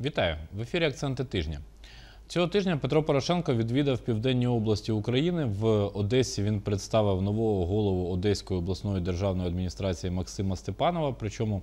Вітаю в ефірі Акценти тижня. Цього тижня Петро Порошенко відвідав південні області України. В Одесі він представив нового голову Одеської обласної державної адміністрації Максима Степанова. Причому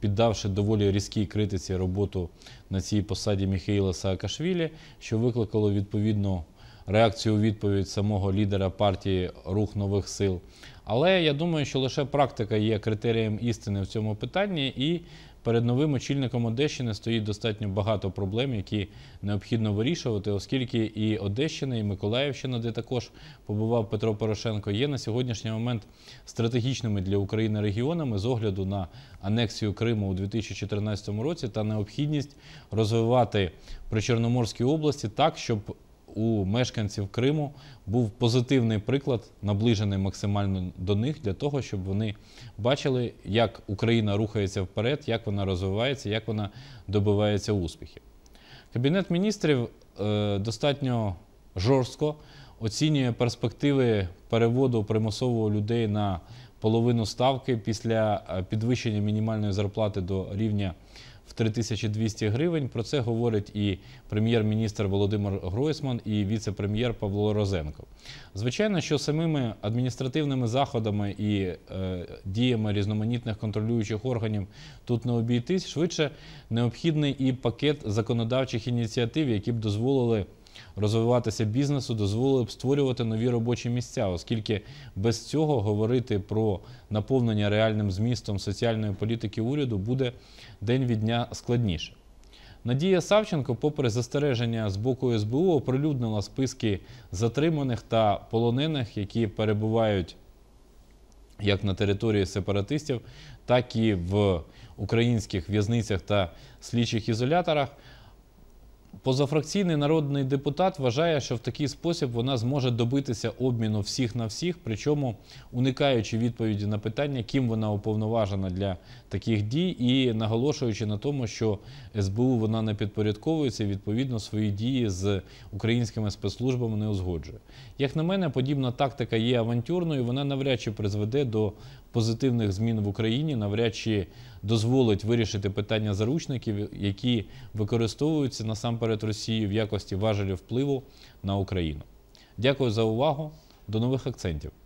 піддавши доволі різкій критиці роботу на цій посаді Міхаїла Саакашвілі, що викликало відповідну реакцію у відповідь самого лідера партії Рух нових сил. Але я думаю, що лише практика є критерієм істини в цьому питанні, і перед новим очільником Одещини стоїть достатньо багато проблем, які необхідно вирішувати, оскільки і Одещина, і Миколаївщина, де також побував Петро Порошенко, є на сьогоднішній момент стратегічними для України регіонами з огляду на анексію Криму у 2014 році та необхідність розвивати при Чорноморській області так, щоб у мешканців Криму був позитивний приклад, наближений максимально до них для того, щоб вони бачили, як Україна рухається вперед, як вона розвивається, як вона добивається успіхів. Кабінет міністрів е, достатньо жорстко оцінює перспективи переводу примусового людей на половину ставки після е, підвищення мінімальної зарплати до рівня в 3200 гривень. Про це говорить і прем'єр-міністр Володимир Гройсман, і віце-прем'єр Павло Розенко. Звичайно, що самими адміністративними заходами і е, діями різноманітних контролюючих органів тут не обійтись швидше необхідний і пакет законодавчих ініціатив, які б дозволили. Розвиватися бізнесу дозволили б створювати нові робочі місця, оскільки без цього говорити про наповнення реальним змістом соціальної політики уряду буде день від дня складніше. Надія Савченко, попри застереження з боку СБУ, оприлюднила списки затриманих та полонених, які перебувають як на території сепаратистів, так і в українських в'язницях та слідчих ізоляторах. Позафракційний народний депутат вважає, що в такий спосіб вона зможе добитися обміну всіх на всіх, причому уникаючи відповіді на питання, ким вона уповноважена для таких дій, і наголошуючи на тому, що СБУ вона не підпорядковується відповідно свої дії з українськими спецслужбами не узгоджує. Як на мене, подібна тактика є авантюрною. Вона навряд чи призведе до позитивних змін в Україні, навряд чи дозволить вирішити питання заручників, які використовуються насамперед Росією в якості важелів впливу на Україну. Дякую за увагу. До нових акцентів.